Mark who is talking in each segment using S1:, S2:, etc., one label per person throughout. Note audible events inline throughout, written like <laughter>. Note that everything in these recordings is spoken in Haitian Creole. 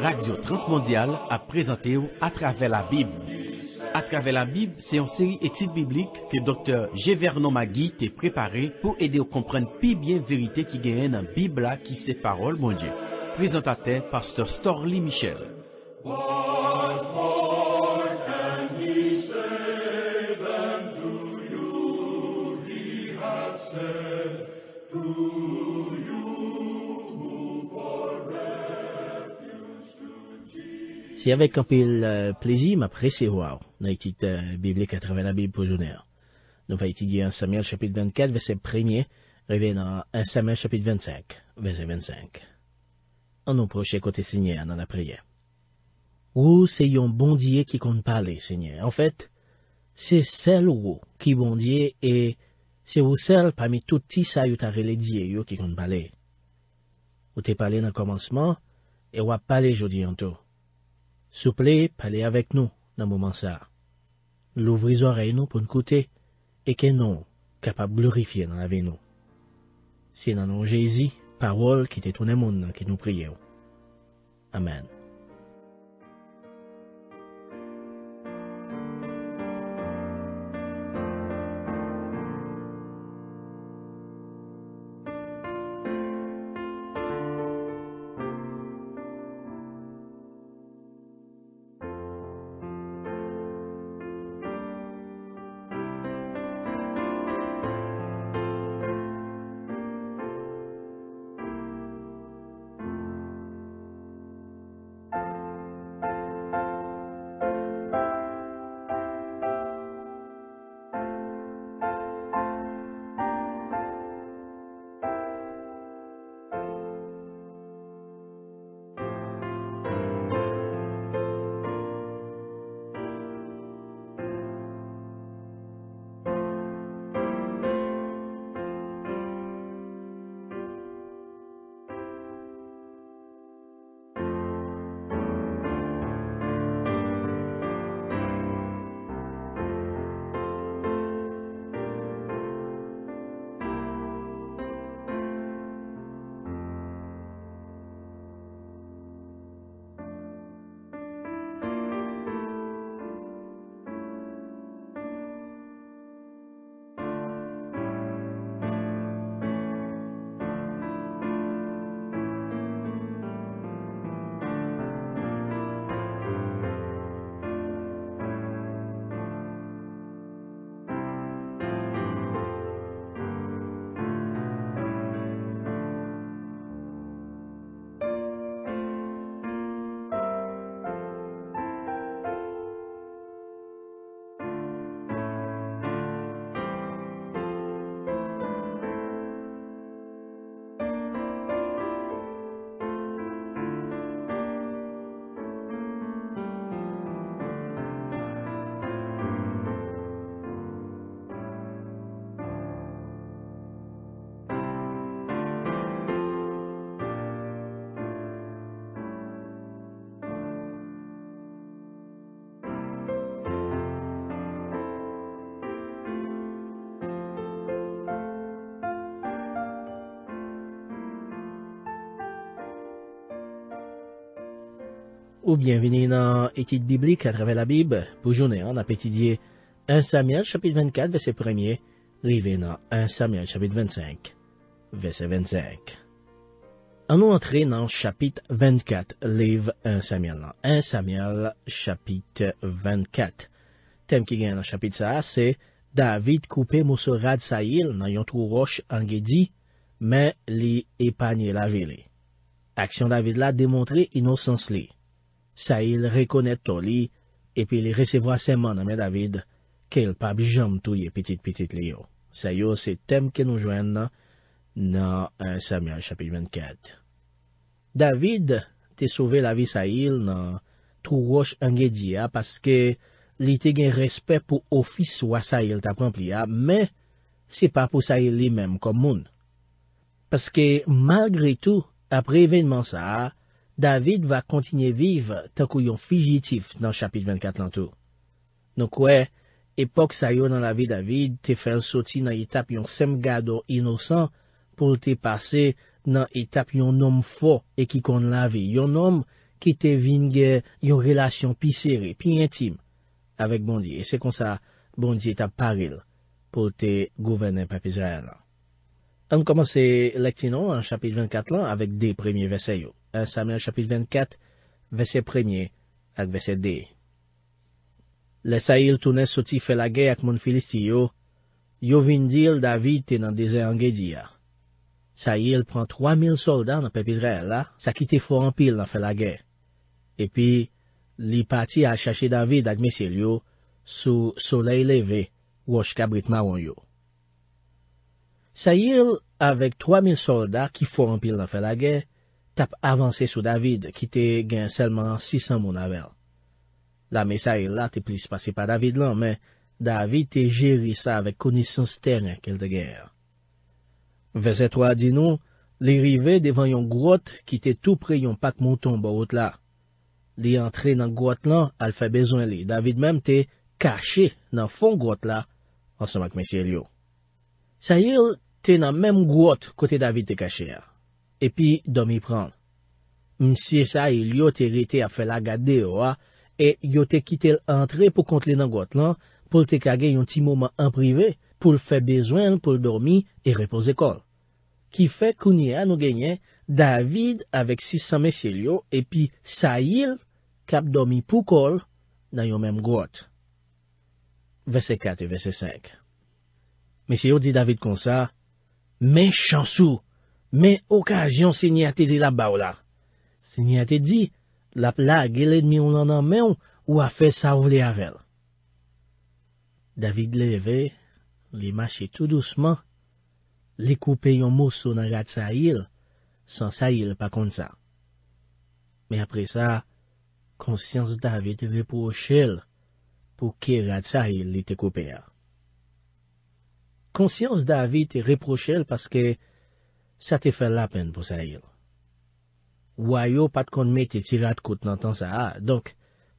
S1: Radio Transmondial a prezante ou Atrave la Bib Atrave la Bib, seyon seri etit biblik ke Dr. Gevernon Magui te prepare pou ede ou komprenne pi bien verite ki genyen an Bib la ki se parol mounje Prezentate Pastor Storlie Michel What more can he say than to you he has said to you Ti avèk anpil plezi, m apresi waw nan itit biblik a travè la bib pou jounè an. Nou vay itidye an samel chapit 24 veseb premye, revè nan an samel chapit 25 veseb 25. An nou proche kote sinye an nan apreye. Wou se yon bondye ki kont pale sinye. En fèt, se sel wou ki bondye e se wou sel pami touti sa yotarele diye yow ki kont pale. Wou te pale nan komansman, e wap pale jodi an tou. Souple pale avek nou nan mouman sa. Lou vrizo aray nou pou n koute, e ken nou kapab glorifiye nan ave nou. Se nan nou jezi, parol ki detounen moun nan ki nou priye ou. Amen. Ou bienveni nan etite biblik a travè la bib pou jounè an apetidye 1 Samuel chapit 24 vese premye, leve nan 1 Samuel chapit 25 vese 25. An nou antre nan chapit 24 leve 1 Samuel nan 1 Samuel chapit 24. Tem ki gen nan chapit sa se David koupe mousse rad sa il nan yon trou roche an gedi men li epanye la vele. Aksyon David la demontre inosans li. Sayil rekone to li epi li resevo a seman anmen David ke il pa bjom tou ye pitit-pitit li yo. Say yo se tem ke nou jwen nan Samyal chapit 24. David te souve la vi Sayil nan trou wosh ange di ya paske li te gen respet pou ofis wa Sayil ta pampli ya me se pa pou Sayil li menm kom moun. Paske malgre tou apre evenman sa a David va kontinye vive takou yon figitif nan chapit 24 lantou. Nou kwe, epok sa yo nan lavi David te fel soti nan etap yon sem gado inosan pou te pase nan etap yon om fo e ki kon lavi, yon om ki te vinge yon relasyon pi seri, pi intim, avek bondi, e se kon sa bondi eta paril pou te gouvene papizayen. An komanse lektinon an chapit 24 lantou avek depremye vesay yo. Euh, Samer chapit 24, vese premye ak vese de. Le Sayil toune soti felage ak moun Filistiyo, yo vindil David tenan dezen an gedi ya. Sayil pran 3000 soldat nan Pepizrella, sa ki te forempil nan felage. Epi, li pati a chache David ak misil yo, sou solei leve, wosh kabrit maron yo. Sayil avek 3000 soldat ki forempil nan felage, tap avanse sou David ki te gen selman 600 moun avel. La mesayil la te plis pase pa David lan, men David te jeri sa avek konisans teren kelde ger. Vesey to a di nou, li rive devan yon grot ki te tou pre yon pak mouton ba ot la. Li entre nan grot lan, al fe bezon li. David mem te kache nan fon grot la, ansan mak mesayil yo. Sayil te nan menm grot kote David te kache a. epi domi pran. Msiye sa il yo te rete a fe la gade yo a, e yo te kite l antre pou kontle nan gote lan, pou te kage yon ti mouman en prive, pou l fe bezwen pou l dormi e repose kol. Ki fe kounye an nou genye, David avek 600 mesye yo, epi sa il kap domi pou kol, nan yon menm gote. Vese 4 e vese 5 Mesye yo di David kon sa, men chansou! men okajyon se nye ate di la ba ou la. Se nye ate di, la pla gile dmi ou lanan men ou a fe sa ou li avel. David leve, li mache tout douceman, li koupe yon mousso nan gatsa il, san sa il pa kont sa. Men apre sa, konsyans David reproche el, pou ki gatsa il li te koupe ya. Konsyans David reproche el paske Sa te fè la pen pou sa yil. Ou a yo pat kon me te tirat kout nan tan sa a, ah, donk,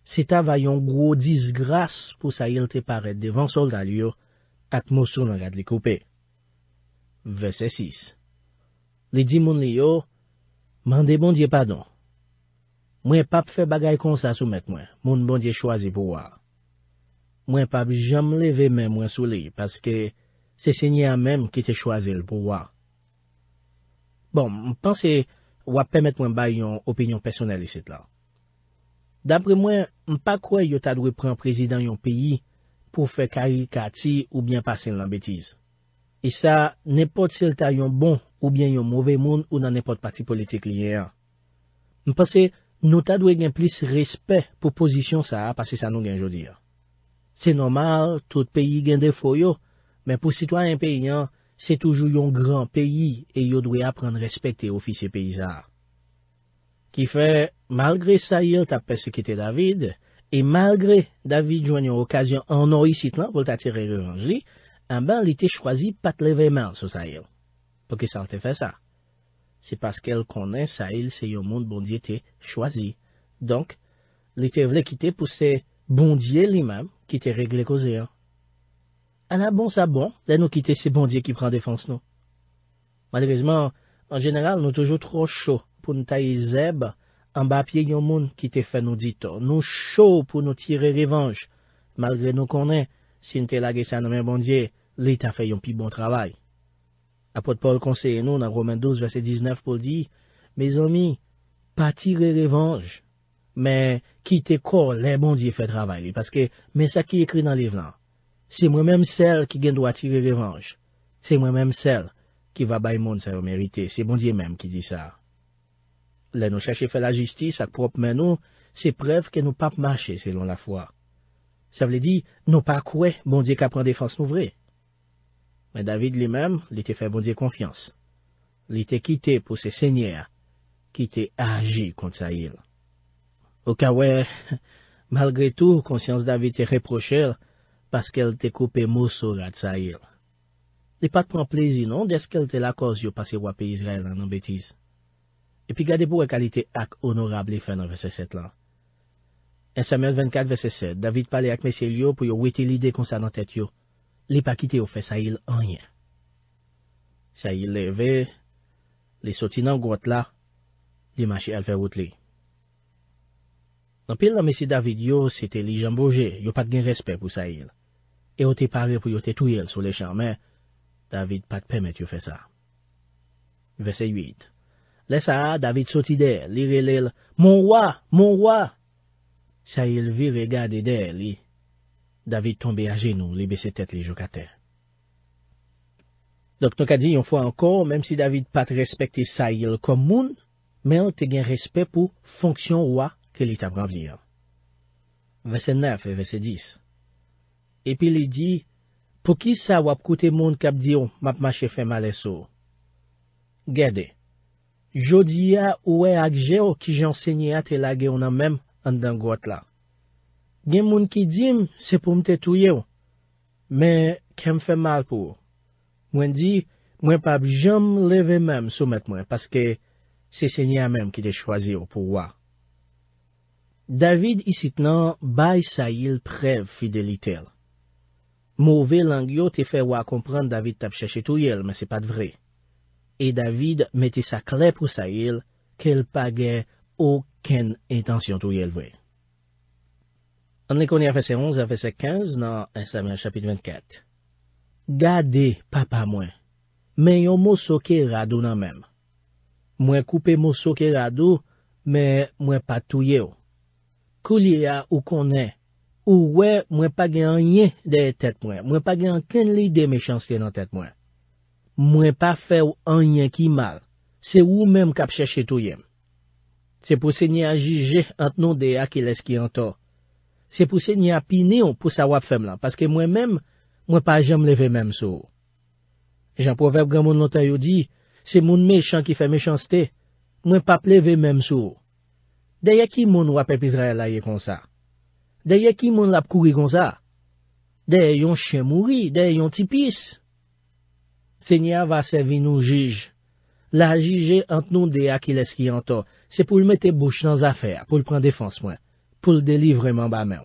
S1: se ta vay yon gwo dizgras pou sa yil te paret devan solda li yo, ak mousou nan gade li koupe. Vese 6 Li di moun li yo, mande bondye padon. Mwen pap fè bagay kon sa soumet mwen, moun bondye chwazi pou wak. Mwen pap jam leve men mwen souli, paske se se nye a menm ki te chwazi l pou wak. Bon, m'pense wap pemet mwen bay yon opinyon personel iset la. Dapre mwen, m'pakwe yo ta dwe pren prezident yon peyi pou fe karikati ou bien pasen lan betiz. E sa, nepot sel ta yon bon ou bien yon mouve moun ou nan nepot parti politik liye an. M'pense, nou ta dwe gen plis respet pou posisyon sa, pasen sa nou gen jodi an. Se nomal, tout peyi gen defo yo, men pou sitwa yon peyi an, Se toujou yon gran peyi e yo dwe apren respekte ou fise peyizan. Ki fe, malgre Sayil tapese ki te David, e malgre David jwen yon okasyon anoyi sit lan pou te atire revanj li, en ben li te chwazi patle veman sou Sayil. Pouke salte fe sa. Se paske el konen Sayil se yon moun bondye te chwazi. Donk, li te vle ki te puse bondye li man ki te regle koze an. An a bon sa bon, lè nou kite se bondye ki pran defans nou. Malrezman, an general nou toujou tro chou pou nou taye zeb an bapye yon moun kite fe nou dito. Nou chou pou nou tire revanj malgre nou konen sin te lage sa nan mè bondye lè ta fe yon pi bon travay. A pot Paul konseye nou nan Romain 12 verset 19 pou l'di, Me zomi, pa tire revanj, mè kite kor lè bondye fe travay li. Paske mè sa ki ekri nan liv lan. Se mwen menm sel ki gen do a tire revanj. Se mwen menm sel ki va bay moun sa yo merite. Se bondye menm ki di sa. Le nou chache fe la jistis ak prop men nou, se prev ke nou pap mache selon la fwa. Sa vle di, nou pa kwe bondye ka pren defanse nou vre. Men David li menm li te fe bondye konfians. Li te kite pou se senyer. Ki te aji kont sa il. Ou ka we, <laughs> malgre tou konsyans David te reprocher, Paskèl te koupè mousourat sa yil. Li pat pran plizi non, deskel te lakòz yo pasè wapè Yisrael nan nan betiz. Epi gade pou ekalite ak onorab li fè nan vese set lan. Ensemen 24 vese set, David pale ak mesye li yo pou yo wite lide konsan nan tèt yo. Li pa kite yo fè sa yil anyen. Sa yil leve, li soti nan gout la, li mache alferout li. Nan pil nan mesye David yo, se te li jambouje, yo pat gen respè pou sa yil. E o te pare pou yo te touyel sou le chanmen, David pat pemet yo fe sa. Vese 8 Le sa, David soti del, li relel, mon waa, mon waa. Sa yil vi regade del, li. David tombe a genou, li besetet li jokate. Dok ton ka di yon fwa ankon, menm si David pat respekte sa yil kom moun, men an te gen respe pou fonksyon waa ke li tab ramblir. Vese 9 Vese 10 epi li di, pou ki sa wap koute moun kap diyo map mache fe male sou? Gade, jodi ya ouwe ak je yo ki jan senye a te lage yo nan mem an den got la. Gen moun ki dim, se pou mte tuye yo. Me, kem fe mal pou? Mwen di, mwen pap jom leve mem soumet mwen, paske se senye a mem ki de chwazi yo pou wak. David isit nan bay sa il prev fidelite l. Mouve langyo te fe wakompran David tap chèche tou yel, men se pat vre. E David meti sa kle pou sa yel, kel page ou ken intansyon tou yel vre. An li konye a fese 11 a fese 15 nan esamen chapit 24. Gade papa mwen, men yo mou soke radou nan menm. Mwen koupe mou soke radou, men mwen pat tou yel. Kou liya ou konen. Ou wè, mwen pa gen anye de tet mwen. Mwen pa gen anken li de mechanste nan tet mwen. Mwen pa fe ou anye ki mal. Se ou menm kap cheshe touyem. Se pou se nye aji je ant nou de a ki les ki an to. Se pou se nye a pine ou pou sa wap fem lan. Paske mwen menm, mwen pa jem le ve menm sou. Jan povep gen moun lontay ou di, se moun mechan ki fe mechanste, mwen pa ple ve menm sou. Deye ki moun wap epizre la ye konsa. Deye ki moun lap kouri kon sa? Deye yon chen mouri? Deye yon tipis? Se nya va se vin nou jige. La jige ant nou deya ki les ki an to. Se pou l mette bouche nan zafere, pou l pren defanse mwen. Pou l delivreman ba men.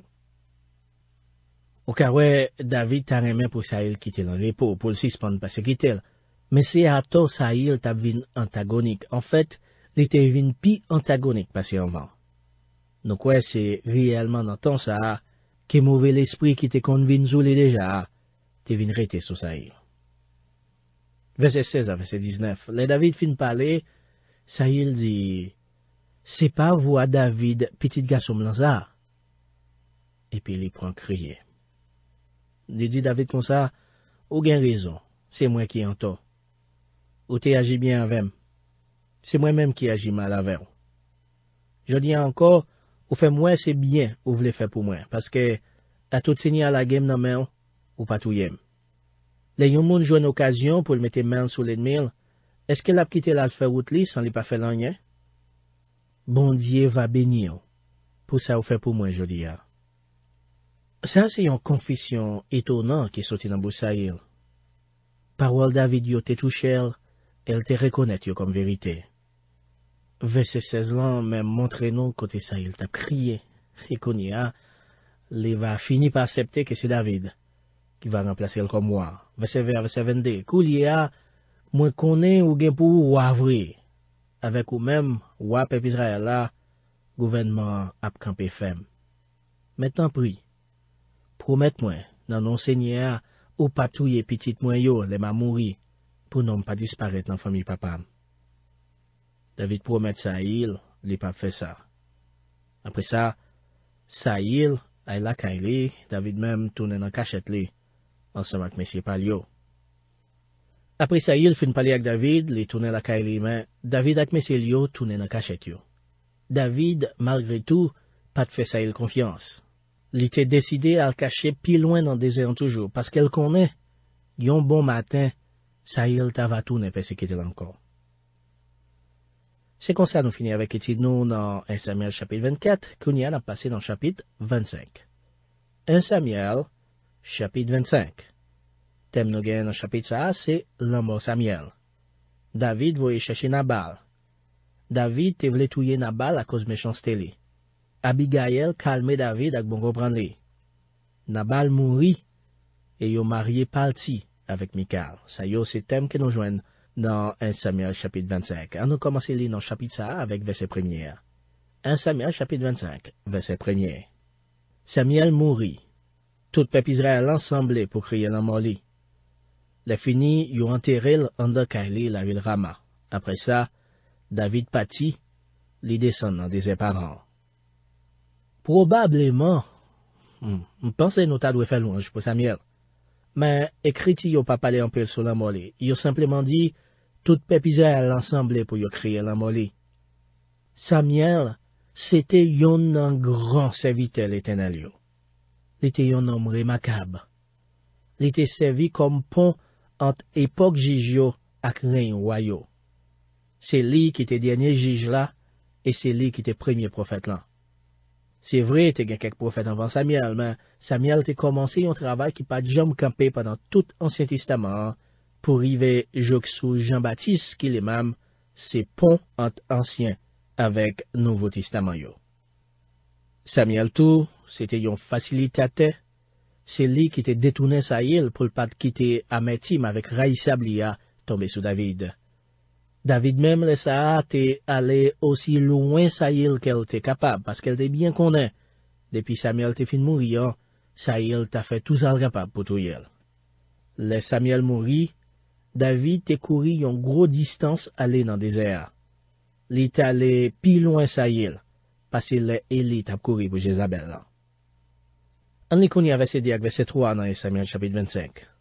S1: Ou ka we, David tan remen pou sa il kite nan repo, pou l sispan pase kite. Men se a to sa il tap vin antagonik. En fèt, li te vin pi antagonik pase yon man. Nou kwe se riyelman nan ton sa, ke mouve l'espri ki te kon vin zoulé deja, te vin rete sou sa il. Vese 16 a vese 19, le David fin pale, sa il di, se pa vwa David pitit gasoum lan sa? Epi li pran kriye. Li di David kon sa, ou gen rezon, se mwen ki an to. Ou te yaji bien avèm. Se mwen mèm ki yaji mal avèm. Je di an kon, Ou fe mwen se byen ou vle fe pou mwen, paske a tout sinye ala gem nan men ou pa tou yem. Le yon moun jwen okasyon pou l mette men sou len men, eske la pkite la l fe wout li san li pa fe lanyen? Bondye va benye ou, pou sa ou fe pou mwen, jodi ya. Sa se yon konfisyon etonan ki soti nan Boussaïl. Parwal David yo te tou chel, el te rekonet yo kom veritey. Ve se sez lan men montre nou kote sa il tap kriye, re konye a, li va fini pa acepte ke se David, ki va remplase el komwa. Ve se ver, ve se vende, kou li a, mwen konen ou gen pou wavwe, avek ou men wap epizraya la, gouvenman ap kampe fem. Metan pri, promet mwen nan onsenye a, ou patou ye pitit mwen yo, le ma mouri, pou non pa disparet nan fami papam. David pou omet sa il, li pa fe sa. Apre sa, sa il, ay la ka ili, David mem toune nan kachet li, ansan ak mesye pal yo. Apre sa il, fin pali ak David, li toune la ka ili men, David ak mesye li yo toune nan kachet yo. David, malgre tou, pat fe sa il konfians. Li te deside al kache pi loin nan dezen toujou, paske el konen. Yon bon maten, sa il ta va toune pe se kete lankon. Se kon sa nou fini avèk etid nou nan 1 Samuel chapit 24, koun yan ap pase nan chapit 25. 1 Samuel chapit 25. Tem nou gen nan chapit sa, se Lama Samuel. David voye chèche Nabal. David te vle touye Nabal akos mechans teli. Abigayel kalme David ak bon gobran li. Nabal mouri. E yo marye pal ti avèk Mikal. Sa yo se tem ke nou jwenne. dans 1 Samuel chapitre 25. Nous commençons lire dans chapitre ça avec verset 1er. 1 Samuel chapitre 25, verset 1er. Samuel mourit. Tout peuple Israël ensemble pour crier la mort Les Le fini, y ont enterré en la ville Rama. Après ça, David pâtit, les descendants des ses parents. Probablement, je hmm, pense que nous avons faire louange pour Samuel. Men, ekriti yo pa pale anpil sou la moli, yo sempleman di, tout pepize al ansamble pou yo kriye la moli. Samiel, sete yon nan gran sevite le tenel yo. Le te yon nan moli makab. Le te sevi kom pon ant epok jij yo ak len yon wayo. Se li ki te denye jij la, e se li ki te premye profet lan. Se vre te gen kek profet anvan Samuel men, Samuel te komanse yon travay ki pat jom kampe padan tout ansyen tistaman pou rive jok sou Jean-Baptiste ki le mam se pon ant ansyen avèk nouvo tistaman yo. Samuel tou se te yon fasilitate, se li ki te detounen sa il pou l pat kite ametim avèk Ray Sablia tombe sou David. David mèm lè sa te ale osi lounen sa yil ke l te kapab, paske l te bien konen. Depi Samuel te fin mouri yo, sa yil ta fe touzal kapab pou tou yil. Lè Samuel mouri, David te kouri yon gro distans ale nan desea. Li te ale pi lounen sa yil, paske lè elit ap kouri pou Jezabel la. An li koni avese di akvese 3 nan e Samuel chapit 25.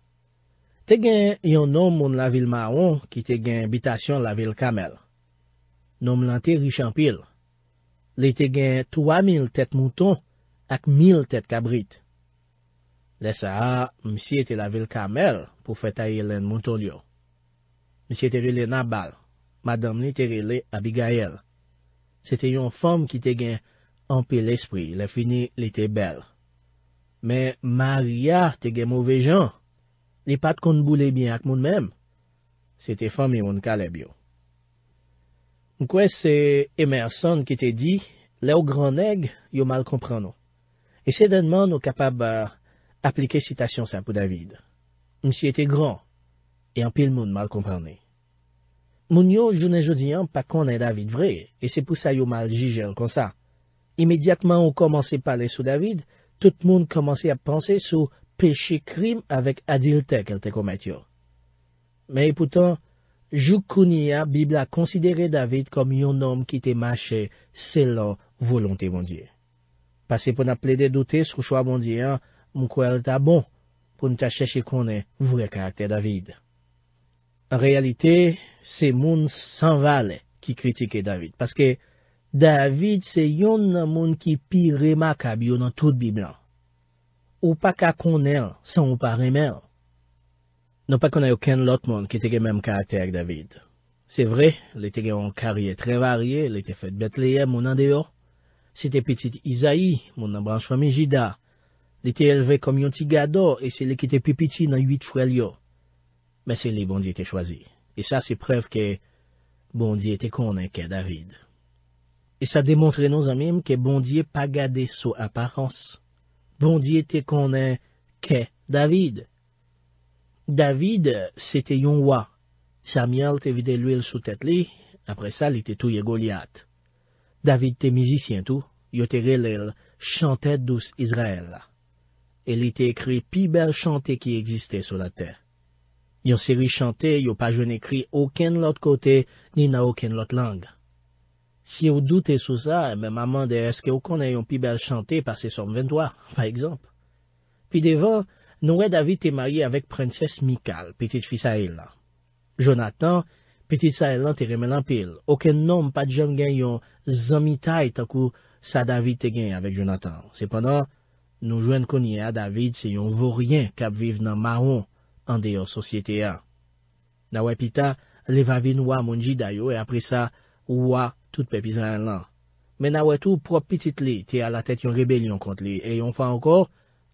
S1: Te gen yon nom moun la vil Maon ki te gen bitasyon la vil Kamel. Nom lan te Richampil. Le te gen 3000 tet mouton ak 1000 tet kabrit. Le sa, msi te la vil Kamel pou fet aye len mouton yo. Msi te rele Nabal. Madame li te rele Abigail. Se te yon fom ki te gen ampil espri. Le fini li te bel. Me Maria te gen mouve jan. Li pat kon boulè byen ak moun mèm, se te fèm yon kalèbyo. Mkwè se Emerson ki te di, le ou gran neg, yo mal kompran nou. E sè denman nou kapab a uh, aplike sitasyon sa pou David. Msi ete gran, e an pil moun mal kompran ni. Moun yo jounen joudiyan pa konen David vre, e se pou sa yo mal jijel kon sa. Imediatman ou komanse pale sou David, tout moun komanse a panse sou peche krim avek adilte kel te komet yo. Me epoutan, joukouniya Bibla konsidere David kom yon nom ki te mache selo volonte mondye. Pase pou na ple de dote sou chwa mondye, mou kwa elta bon pou nou ta cheshe konen vre karakter David. En realite, se moun sanvale ki kritike David, paske David se yon nan moun ki pi remakab yo nan tout Bibla. Ou pa ka konen, san ou pa remen. Non pa konen yo ken lot moun ki te gen menm karakter ak David. Se vre, le te gen an karier tre varie, le te fet bet leye, moun an deyo. Se te petit Isaie, moun nan branj fami Jida. Le te elve kom yon ti gado, e se le ki te pi piti nan yuit frel yo. Men se li Bondi te chwazi. E sa se prev ke Bondi te konen ke David. E sa demontre nou zanmim ke Bondi e pa gade sou aparens. Bondye te konen ke David. David, sete yon wwa. Samuel te vide l'uil sou tet li, apre sa li te touye Goliath. David te mizisyen tou, yo te relel chante dous Israel. El li te ekri pi bel chante ki egziste sou la te. Yo seri chante, yo pa jen ekri oken lot kote, ni na oken lot langa. Si ou doute sou sa, mè eh maman de eske ou konè yon pi bel chante pa se som ven toa, pa ekzamp. Pi devan, nou wè David te maye avèk prenses Mikal, pitit fisa el lan. Jonathan, pitit sa el lan te remen an pil. Oken nom pa djem gen yon zanmi tay takou sa David te gen avèk Jonathan. Seponan, nou jwen konye a David se yon vò ryen kap vive nan maron an de yon sosyete a. Nawè pita, lev avin wè mounji dayo e apre sa wè. tout pe pizan an lan. Men a wè tou prop pitit li, te a la tet yon rebelyon kont li, e yon fa ankor,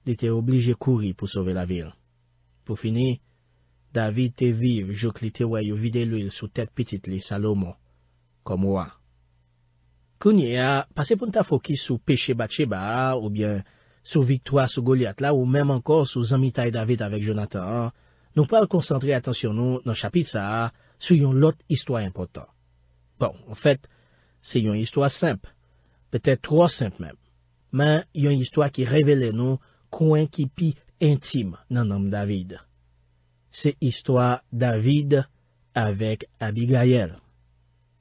S1: li te oblije kouri pou sove la vil. Pou fini, David te vive, jok li te wè yon vide l'il sou tet pitit li, Salomo, kom wwa. Kounye a, pase pou nta fokis sou pe cheba cheba, ou bien, sou victwa sou goliat la, ou menm ankor, sou zanmi tay David avek Jonathan, nou pal konsantre atensyon nou, nan chapit sa, sou yon lot histwa impotant. Bon, an fèt, Se yon histwa semp, petè tro semp mèm, mè yon histwa ki revele nou kwen ki pi intim nan nanm Davide. Se histwa Davide avèk Abigayel.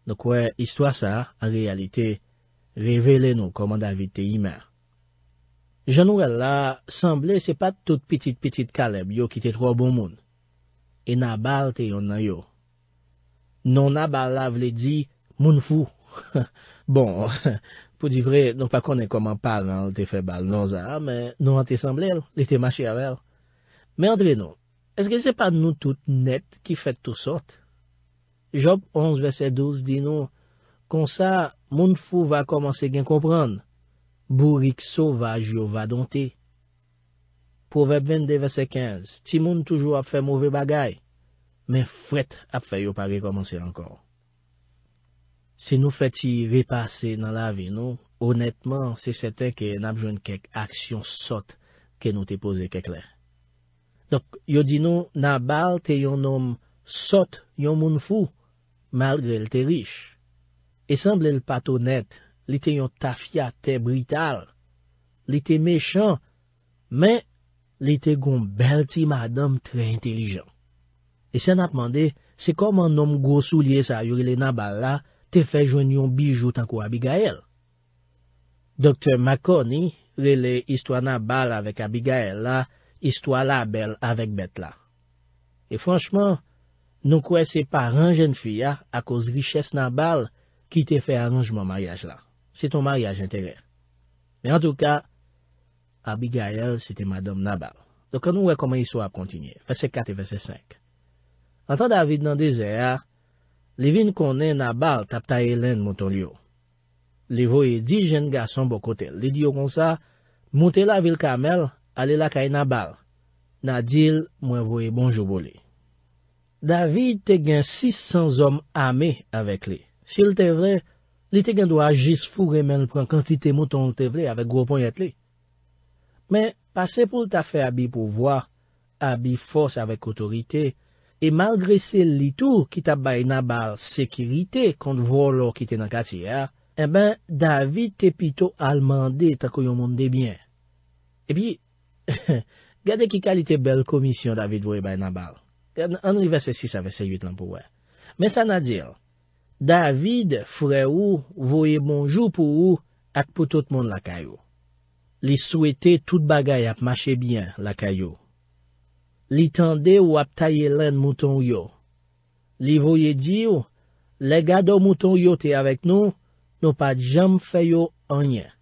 S1: Nekwè histwa sa, an realite, revele nou koman Davide te imè. Janouè la, sanble se pat tout pitit pitit kalèb yo ki te tro bon moun. E nabal te yon nan yo. Non nabal la vle di moun fou. <laughs> Bon, <laughs> pou di vre, nou pa konen koman pale an te fe bal nou za, men nou an te sembler, li te machi avel. Men andre nou, eske se pa nou tout net ki fet tou sot? Job 11, verset 12, di nou, kon sa, moun fou va komanse gen kompran, bourik sovaj yo va donte. Pouvep 22, verset 15, ti moun toujou ap fe mouve bagay, men fwet ap fe yo pa re komanse ankon. Se nou feti repase nan la ve nou, honetman, se sete ke nabjoun kek aksyon sot ke nou te pose kek lè. Dok, yo di nou, nabal te yon nom sot, yon moun fou, malgre l te rish. E semble l pato net, li te yon tafya te brital, li te mechan, men, li te goun bel ti madam tre intelijan. E sen ap mande, se kom an nom gwo sou liye sa yori le nabal la, te fè jwen yon bijou tankou Abigaël. Dokter Makoni, rele, histwa nan bal avèk Abigaël la, histwa la bel avèk bet la. E franchman, nou kwen se par an jen fia, akos richès nan bal, ki te fè aranjman maryaj la. Se ton maryaj entere. Men an tou ka, Abigaël, sete madame nan bal. Dok an nou wèk koman histwa ap kontinye. Vese 4 e vese 5. Antan David nan dezer a, Li vin konen nabal tap ta elen mouton li yo. Li voye di jen gason bo kote. Li di yo kon sa, mouten la vil kamel, ale la kay nabal. Na dil, mwen voye bonjou boli. Da vi te gen 600 om ame avek li. Si l te vre, li te gen do a jis fure men pran kantite mouton l te vre avek gwo ponyat li. Men, pase pou l ta fe abi pouvoa, abi fos avek otorite, E margre se li tou ki ta bay nabar sekirite kont vwo lor ki te nan kati ya, e ben David te pito almande tako yon moun debyen. E pi, <laughs> gade ki kalite bel komisyon David vwe bay nabar. An rive se 6 ave se 8 lan pou wè. Men sa nan dir, David fure ou vwe bonjou pou ou ak potot moun lakayou. Li souete tout bagay ap mache byen lakayou. Li tan de ou ap tayye len mouton yo. Li voye di ou, le gado mouton yo te avek nou, nou pa jom fe yo anyen.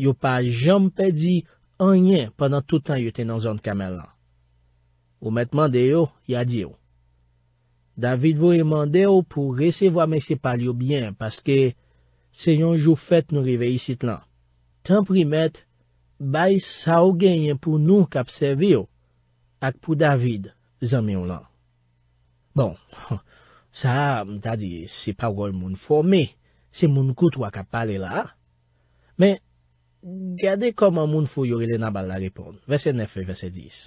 S1: Yo pa jom pe di anyen panan toutan yo te nan zon kamer lan. Ou met mande yo, ya di yo. David voye mande yo pou resevo a men se pal yo bien paske se yon jou fet nou rive yisit lan. Tan pri met, bay sa ou gen yon pou nou kap se vi yo. ak pou David zanmè yon lan. Bon, <laughs> sa, mta di, se parol moun fò, me, se moun kout wak ap pale la, me, gade koman moun fò yore le nan bal la repon, vese 9 ve vese 10.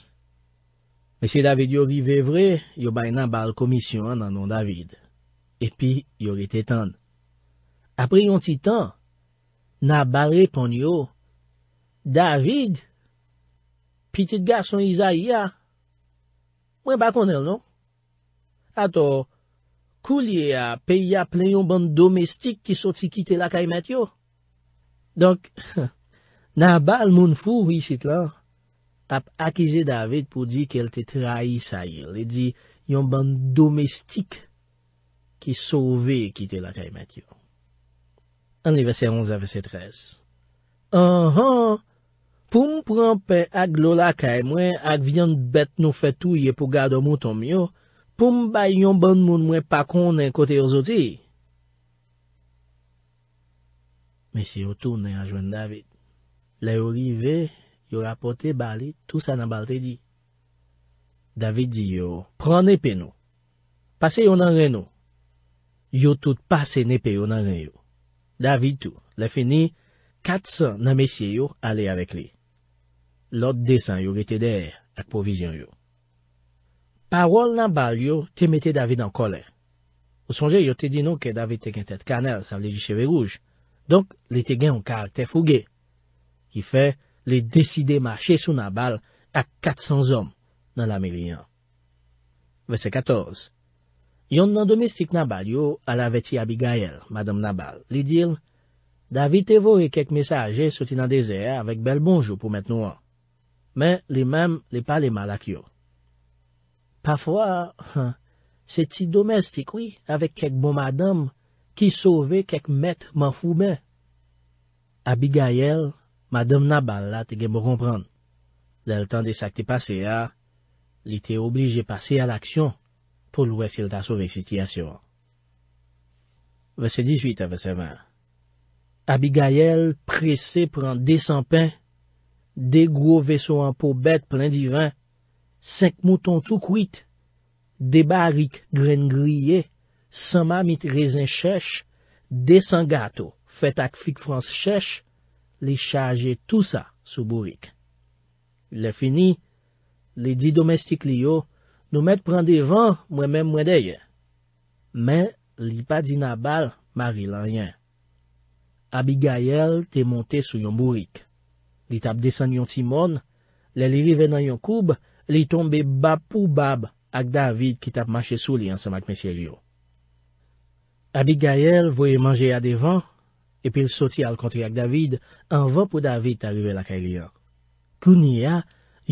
S1: Mese David yori ve vre, yobay nan bal komisyon nan non David, epi yori tetan. Apre yon titan, nan bal repon yo, David, pitit garson izay ya, Mwen bakon el, non? Ato, kou liye a peyi aple yon band domestik ki soti kite la kay Matyo? Donk, <laughs> na bal moun fou wishit lan, ap akize David pou di ke el te trahi sa yil. E di, yon band domestik ki sove kite la kay Matyo. Anive se 11 avese 13. An han! Poum pran pe ak lola kae mwen ak vyan bet nou fetou ye pou gado mouton myo, poum bay yon ban moun mwen pakon en kote yo zoti. Mesye yo tou ne ajoen David. Le yo rive, yo rapote bali, tout sa nan balte di. David di yo, pran nepe nou. Pase yo nan re nou. Yo tout pase nepe yo nan re yo. David tou, le fini, kat san nan mesye yo ale avek li. lot desan yo gete der ak povizyon yo. Parol nabal yo te mette David an kole. Ou sonje yo te di nou ke David te gen tet kanel san leji cheve rouge, donk le te gen an karakter fuge, ki fe le deside mache sou nabal ak 400 om nan la meri an. Vese 14 Yon nan domestik nabal yo ala veti Abigail, madame nabal, li dil, David te vore kek mesaje soti nan dezer avik bel bonjou pou met nou an. men li mem li pa li mal ak yo. Pafwa, se ti domestikwi avek kek bon madame ki sove kek met man foumen. Abigael, madame nabal la te gen mou bon kompran. Del tan de sa ki te pase a, li te oblige pase al aksyon pou lwesil ta sove siti asyon. Vese 18 a vese 20 Abigael prese pran desampen Dè gwo vèso an pou bèt plèn di vèn, sèk mouton tou kwit, dè barik gren griye, san mamit rezen chèche, dè san gato fèt ak fik frans chèche, li chage tout sa sou bourik. Il lè fini, li di domestik li yo, nou mèt pran de vèn mwen mè mwen dèye. Men, li pa di nabal mari lanyen. Abiga yel te monte sou yon bourik. Li tap desen yon timon, le li liven nan yon koub, li tombe bab pou bab ak David ki tap mache sou li ansem ak mesye li yo. Abigail voye manje a devan, epil soti al kontri ak David, anvan pou David a rive lakay li yo. Pou ni ya,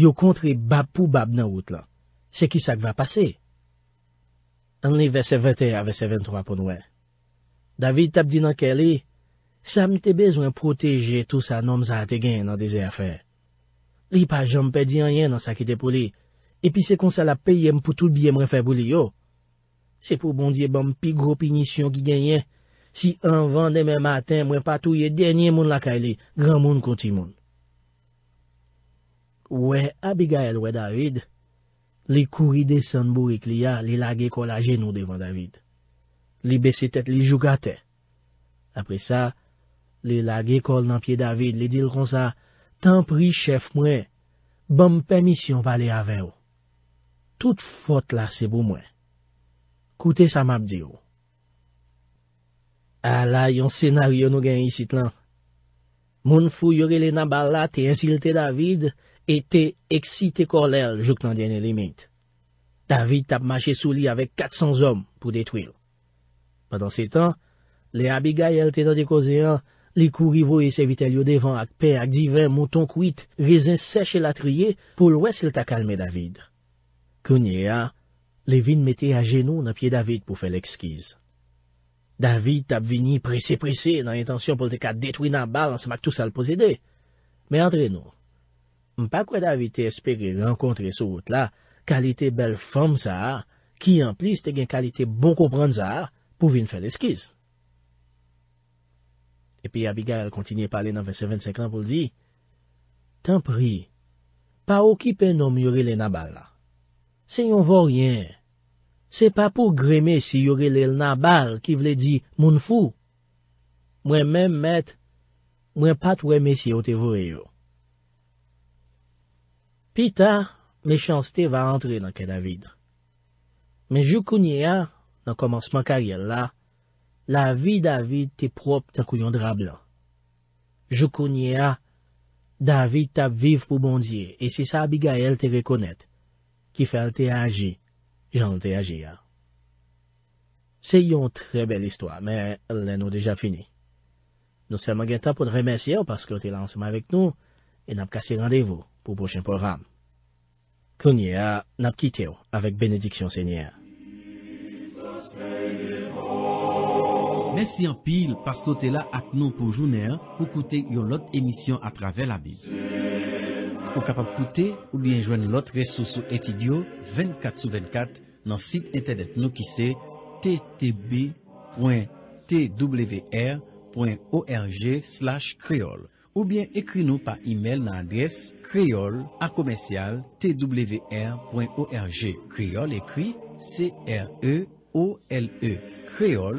S1: yo kontri bab pou bab nan wout la. Se ki sak va pase? An li ve se vete a ve se ventro apon we. David tap di nan ke li... Sa mi te bezwen proteje tou sa nom za ate gen nan deze afer. Li pa jom pe di an yen nan sa ki te pou li. E pi se kon sa la peye m pou tout biye m refe bou li yo. Se pou bondye bom pi gro pinisyon ki gen yen, si an van demen maten mwen patou ye denye moun laka li, gran moun konti moun. We, Abigail we David, li kouri de San Burik li ya li lage kolaje nou devan David. Li beset et li jougate. Apre sa, Le la ge kol nan pie David le dil kon sa, tan pri chef mwen, banm pe misyon pa le ave ou. Tout fote la se pou mwen. Koute sa map di ou. Ala yon senaryo nou gen yisit lan. Moun fou yore le nan bal la te insilte David et te eksite kol el jok nan dene limit. David tap mache sou li ave 400 om pou detwil. Padon se tan, le abiga yel te do dekoze an, Li kou rivo e se vitel yo devan ak pe ak diven mouton kwit, rezin seche la triye pou lwes lta kalme David. Kounye a, le vin mette a genou nan pie David pou fel ekskiz. David tap vini presi presi nan intensyon pou lte ka detwi nan bal ansmak tout sal posede. Me andre nou, mpa kwe David te espere renkontre sou vout la kalite bel form za a, ki an plis te gen kalite bon kopran za a pou vin fel ekskiz. epi abiga el kontinye pale nan 27 seklan pou li di, tan pri, pa ou ki pen nom yore le nabal la. Se yon vo ryen, se pa pou greme si yore le nabal ki vle di moun fou. Mwen men met, mwen pat weme si o te vore yo. Pita, me chanste va antre nan ke David. Men jou kounye a, nan komansman karyel la, la vi David te prop te kouyon drablan. Jou konye a, David te ap viv pou bondye, e si sa Abigail te rekonet, ki fel te aji, jan te aji a. Se yon tre bel istwa, men lè nou deja fini. Nou se magenta pou te remesye ou paske te lanseman vek nou, e nap kase randevo pou bouchen program. Konye a, nap kite ou, avek benediksyon senye a. Asi anpil, paskote la ak nou pou jounen pou koute yon lot emisyon a trave la bil. Ou kapap koute, ou bien jwenn lot resosou etidyo 24 sou 24 nan sit internet nou ki se ttb.twr.org slash kreol Ou bien ekri nou pa imel nan adres kreol akomensyal twr.org kreol ekri creole kreol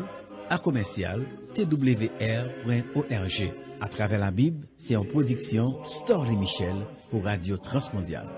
S1: A komensyal twr.org. A travè la bib, se en prodiksyon Storli Michel pou Radio Transmondial.